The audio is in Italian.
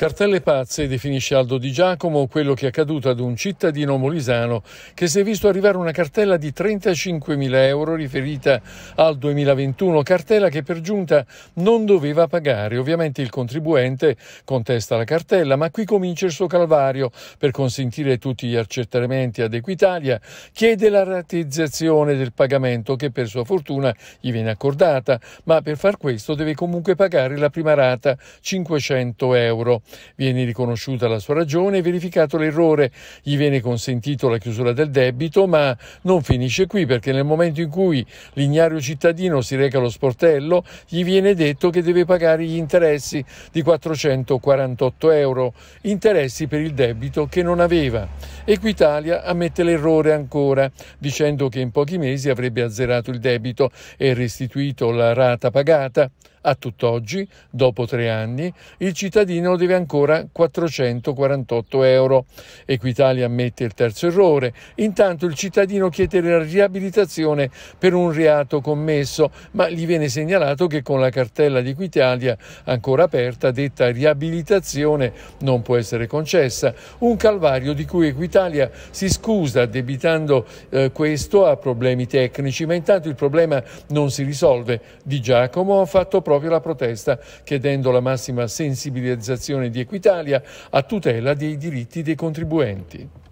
Cartelle pazze definisce Aldo Di Giacomo quello che è accaduto ad un cittadino molisano che si è visto arrivare una cartella di 35.000 euro riferita al 2021, cartella che per giunta non doveva pagare. Ovviamente il contribuente contesta la cartella, ma qui comincia il suo calvario. Per consentire tutti gli accertamenti ad Equitalia, chiede la ratizzazione del pagamento che per sua fortuna gli viene accordata, ma per far questo deve comunque pagare la prima rata, 500 euro. Viene riconosciuta la sua ragione e verificato l'errore. Gli viene consentito la chiusura del debito, ma non finisce qui perché nel momento in cui l'ignario cittadino si reca allo sportello, gli viene detto che deve pagare gli interessi di 448 euro, interessi per il debito che non aveva. Equitalia ammette l'errore ancora, dicendo che in pochi mesi avrebbe azzerato il debito e restituito la rata pagata. A tutt'oggi, dopo tre anni, il cittadino deve ancora 448 euro. Equitalia ammette il terzo errore. Intanto il cittadino chiede la riabilitazione per un reato commesso, ma gli viene segnalato che con la cartella di Equitalia ancora aperta detta riabilitazione non può essere concessa. Un calvario di cui Equitalia si scusa debitando eh, questo a problemi tecnici, ma intanto il problema non si risolve. Di Giacomo ha fatto proprio proprio la protesta, chiedendo la massima sensibilizzazione di Equitalia a tutela dei diritti dei contribuenti.